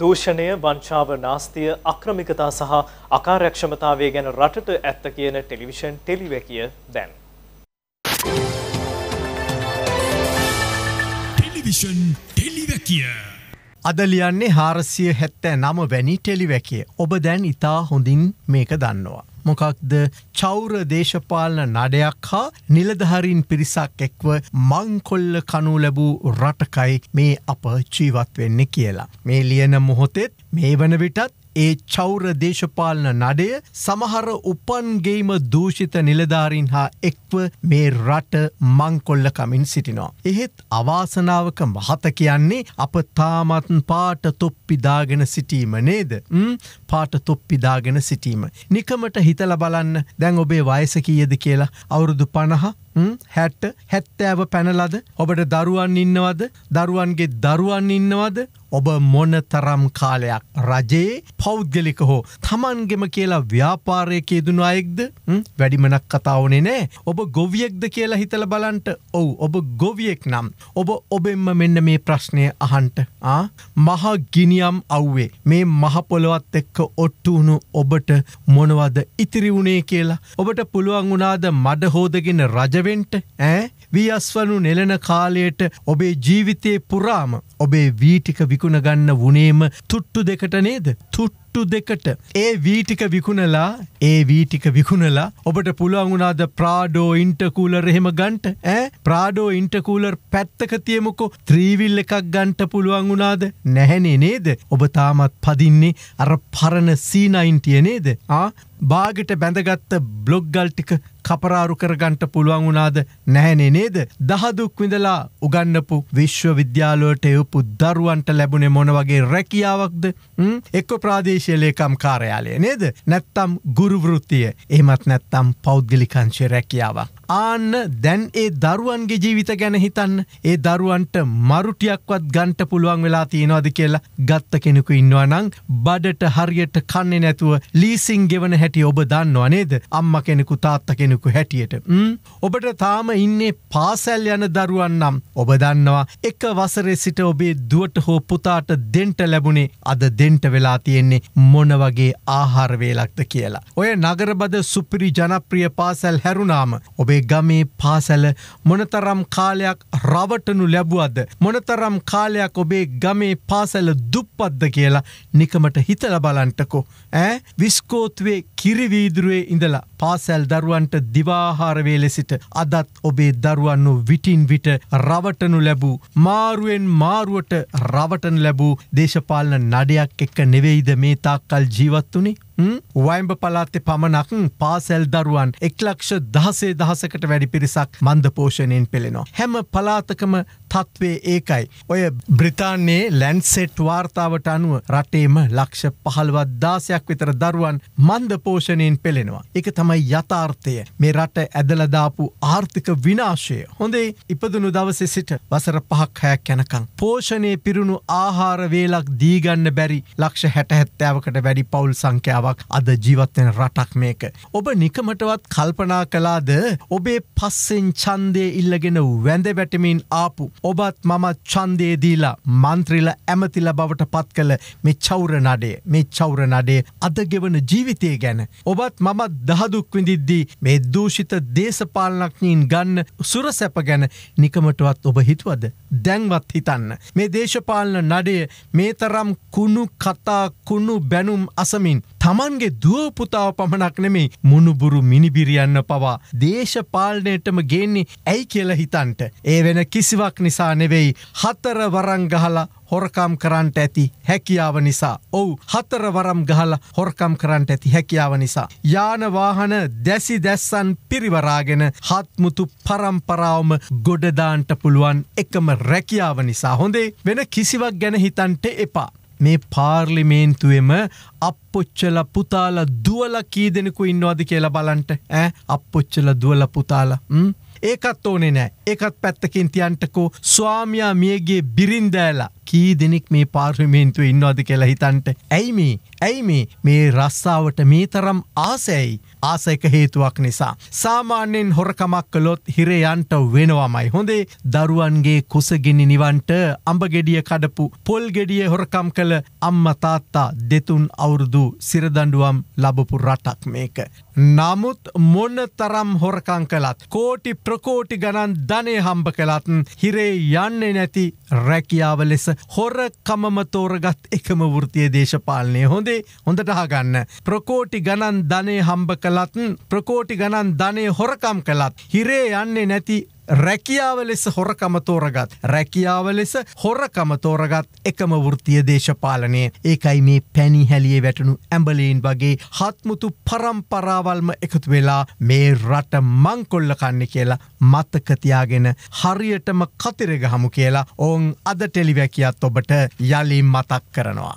දූෂණය වංචාව නාස්තිය අක්‍රමිකතා සහ අකාර්යක්ෂමතාවය ගැන රටට ඇත්ත කියන ටෙලිවිෂන් ටෙලිවැකිය දැන්. ටෙලිවිෂන් ටෙලිවැකිය අද ලියන්නේ හාරසිය හැත්තෑ නම වැනි ටෙලිවැකිය ඔබ දැන් ඉතා හොඳින් මේක දන්නවා. මොකක්ද චෞර දේශපාලන නඩයක් හා නිලධහරින් පිරිසක් එක්ව මංකොල්ල කනු ලැබූ රටකයි මේ අප ජීවත් වෙන්න කියලා. මේ ලියන මොහොතෙත් මේ වන විටත් ඒ චෞර දේශපාලන නඩය සමහර උපන්ගේම දූෂිත නිලධාරින් හා එක්ව මේ රට මංකොල්ල කමින් සිටිනවා. එහෙත් අවාසනාවක මහත කියන්නේ අප තාමත්න් පාට තොප්පිදාගෙන සිටීම නේද පාට තොප්පිදාගෙන සිටීම. නිකමට හිතල බලන්න දැන් ඔබේ වයසකීයද කියලා අවුරුදු පණහ හැට්ට හැත්තෑව පැනලද ඔබට දරුවන් ඉන්නවද දරුවන්ගේ දරුවන් ඉන්නවද ඔබ මොන තරම් කාලයක් රජයේ පෞද්ගලික හෝ තමන්ගෙම කියලා ව්‍යාපාරයක යෙදුණු අයෙක්ද වැඩිමනක් කතාවනේ නෑ ඔබ ගොවියෙක්ද කියලා හිතල බලන්ට ඔවු ඔබ ගොවියෙක් නම් ඔබ ඔබෙන්ම මෙන්න මේ ප්‍රශ්නය අහන්ට මහා ගිනියම් අව්වේ මේ මහපොළොවත් එක්ක ඔට්ටුුණු ඔබට මොනවද ඉතිරි වුණේ කියලා ඔබට පුළුවන් වුණාද මඩහෝදගෙන රජව රැවෙන්ට ඈ වියස්වනු නෙලන කාලයට ඔබේ ජීවිතේ පුරාම ඔබේ වීටික විකුණගන්න වනේම තුට්ටු දෙකට නේද තුට්ට තට්ටු දෙකට ඒ වීටික විකුණලා ඒ වීටික විකුණලා ඔබට පුළුවන්ගුණාද ප්‍රාඩෝ ඉන්ටකූලර් එහෙම ගන්ට ඇ ප්‍රාඩෝ ඉන්ටකූලර් පැත්තක තියමුකෝ ත්‍රීවිල් එකක් ගන්ට පුළුවන්ගුණාද නැහැනේ නේද ඔබ තාමත් පදින්නේ අර පරණ සීනයින්ටිය නේද බාගට බැඳගත්ත බ්ලොග්ගල් ටික කපරාරු කරගන්ට පුළුවන් වුණාද නැහැනේ නේද දහදුක් විඳලා උගන්නපු විශ්වවිද්‍යාලෝට එවපු දරුවන්ට ලැබුණේ මොන වගේ රැකියාවක්ද එක්ක ප්‍රාදේ දේශලේකම් කාර්යාලය නේද නැත්තම් ගුරුවෘත්තිය එහමත් නැත්තම් පෞද්ගලිකංශය රැකියාවක් ආන්න දැන් ඒ දරුවන්ගේ ජීවිත ගැන හිතන්න ඒ දරුවන්ට මරුටියක්වත් ගන්ට පුළුවන් වෙලා තියෙනවාද කියලා ගත්ත කෙනෙකු ඉන්නවනං බඩට හරියට කන්නේ නැතුව ලීසිං ගෙවන හැටි ඔබ දන්නවා නේද අම්ම කෙනෙකු තාත්ත කෙනෙකු හැටියට ඔබට තාම ඉන්නේ පාසැල් යන දරුවන් නම් ඔබ දන්නවා එක වසරෙ සිට ඔබේ දුවට හෝ පුතාට දෙන්ට ලැබුණේ අද දෙන්ට වෙලා තියෙන්නේ මොන වගේ ආහාරවේලක්ද කියලා. ඔය නගරබද සුපිරි ජනප්‍රිය පාසැල් හැරුණාම ඔබේ අපේ ගමේ පාසැල මොනතරම් කාලයක් රවටනු ලැබුවද. මොනතරම් කාලයක් ඔබේ ගමේ පාසැල දුප්පද්ද කියලා නිකමට හිතල බලන්ටකෝ. ඇ විස්කෝත්වේ කිරිවීදුරුවේ ඉඳලා පාසැල් දරුවන්ට දිවාහාරවේල සිට අදත් ඔබේ දරුවන්නු විටින් විට රවටනු ලැබූ මාරුවෙන් මාරුවට රවටන ලැබූ දේශපාලන නඩයක් එක්ක නෙවෙයිද මේ තාක්කල් ජීවත්තුනි වයිම්බ පලාත්තේ පමණක් පාසැල් දරුවන් එක්ලක්ෂ දහසේ දහසකට වැඩි පිරිසක් මන්ද පෝෂණයෙන් පෙළෙනවා. හැම පලාතකම තත්ත්වේ ඒකයි. ඔය බ්‍රිතාන්නේ ලැන්සෙට් වාර්තාවට අනුව රටේම ලක්ෂ පහළවත් දාසයක් විතර දරුවන් මන්ද පෝෂණයෙන් පෙළෙනවා. එක තමයි යථාර්ථය මේ රට ඇදලදාපු ආර්ථික විනාශය. හොඳේ ඉපදනු දවසෙ සිට වසර පහක් හැයක් යැනකං. පෝෂණය පිරුණු ආහාර වේලක් දීගන්න බැරි ලක්ෂ හැටහැත්තෑවකට වැඩි පවුල් සංඛ්‍යාව ජනතාවක් අද ජීවත්වෙන රටක් මේක. ඔබ නිකමටවත් කල්පනා කලාද ඔබේ පස්සෙන් චන්දය ඉල්ලගෙන වැඳ වැටමින් ආපු. ඔබත් මම චන්දයේදීලා මන්ත්‍රීල ඇමතිල බවට පත් කළ මෙ චෞර නඩේ මේ චෞර නඩේ අදගෙවන ජීවිතය ගැන. ඔබත් මමත් දහදුක් විඳිද්දී මේ දූෂිත දේශපාලනක්ඥීන් ගන්න සුර සැප ගැන නිකමටවත් ඔබ හිතුවද. දැන්වත් හිතන්න. මේ දේශපාලන නඩය මේ තරම් කුණු කතා කුණු බැනුම් අසමින් තමන්ගේ දුවපුතාව පමණක් නෙමේ මුණුබුරු මිනිබිරියන්න පවා දේශපාලනයටම ගේන්නේ ඇයි කියල හිතන්ට. ඒ වෙන කිසිවක් නිසා නෙවෙයි හතර වරංගහලා හොරකම් කරන්නට ඇති හැකියාව නිසා. ඔවු හතරවරම් ගහල හොරකම් කරන්නට ඇති හැකියාව නිසා. යානවාහන දැසි දැස්සන් පිරිවරාගෙන හත්මුතු පරම්පරාවම ගොඩදාන්ට පුළුවන් එකම රැකියාව නිසා හොඳේ වෙන කිසිවක් ගැන හිතන්ට එපා. මේ පාර්ලිමේන්තුවෙම අපපොච්චල පුතාල දුවල කී දෙෙනෙකු ඉන්නවාද කියලා බලන්ට ඇ අපපොච්චල දුවල පුතාල ඒකත් ඕනේ නෑ ඒකත් පැත්තකින් තියන්ටකෝ ස්වාමයා මියගේ බිරින්දෑලා කී දෙනෙක් මේ පාර්ලිමේන්තුව ඉන්නවාද කියලා හිතන්ට ඇයි මේ ඇයි මේ මේ රස්සාාවට මේ තරම් ආසැයි ආසයක හේතුවක් නිසා. සාමාන්‍යෙන් හොරකමක් කළොත් හිරයන්ට වෙනවාමයි හොඳේ දරුවන්ගේ කුසගෙන නිවන්ට අඹගෙඩිය කඩපු පොල් ගෙඩිය හොරකම් කළ අම්ම තාත්තා දෙතුන් අවුරුදු සිරදඩුවම් ලබපු රටක් මේක. නමුත් මොන්න තරම් හොරකං කළත් කෝටි ප්‍රකෝටි ගණන් ධනය හම්බ කළත්න් හිරේ යන්නේ නැති රැකියාව ලෙස හොරකමම තෝරගත් එකම වෘතිය දේශපාලනය හොඳේ හොඳට හගන්න. ප්‍රකෝටි ගණන් ධනය හම්බ කළ කළත් ප්‍රකෝටි ගණන් ධනය හොරකම් කළත් හිරේ යන්නේ නැති රැකියාව ලෙස හොරකම තෝරගත් රැකියාව ලෙස හොරකම තෝරගත් එකම වෘතිය දේශපාලනය ඒකයි මේ පැණි හැලියේ වැටනු ඇඹලීන් වගේ හත්මුතු පරම්පරාවල්ම එකතු වෙලා මේ රට මංකොල්ල කන්න කියලා මතකතියාගෙන හරියටම කතිරගහමු කියලා ඔවුන් අද ටෙලිවැකියත් ඔබට යලින් මතක් කරනවා.